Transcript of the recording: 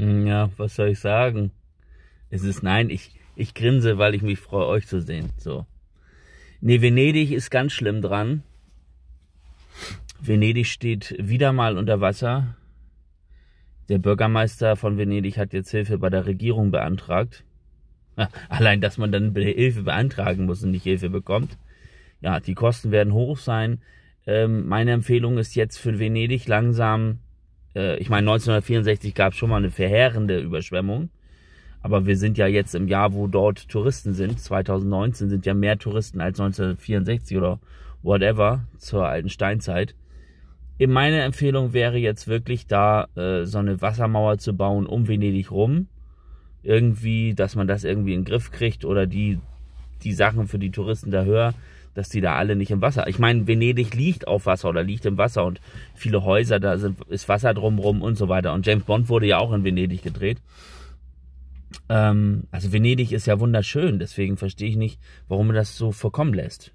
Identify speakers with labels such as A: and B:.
A: Hm, ja, was soll ich sagen? Es ist nein, ich, ich grinse, weil ich mich freue, euch zu sehen. So. Nee, Venedig ist ganz schlimm dran. Venedig steht wieder mal unter Wasser. Der Bürgermeister von Venedig hat jetzt Hilfe bei der Regierung beantragt. Allein, dass man dann Hilfe beantragen muss und nicht Hilfe bekommt. Ja, die Kosten werden hoch sein. Ähm, meine Empfehlung ist jetzt für Venedig langsam äh, ich meine, 1964 gab es schon mal eine verheerende Überschwemmung. Aber wir sind ja jetzt im Jahr, wo dort Touristen sind. 2019 sind ja mehr Touristen als 1964 oder whatever zur alten Steinzeit. meine Empfehlung wäre jetzt wirklich da äh, so eine Wassermauer zu bauen um Venedig rum. Irgendwie, dass man das irgendwie in den Griff kriegt oder die, die Sachen für die Touristen da höher dass die da alle nicht im Wasser. Ich meine, Venedig liegt auf Wasser oder liegt im Wasser und viele Häuser, da sind, ist Wasser drumrum und so weiter. Und James Bond wurde ja auch in Venedig gedreht. Ähm, also Venedig ist ja wunderschön, deswegen verstehe ich nicht, warum man das so vorkommen lässt.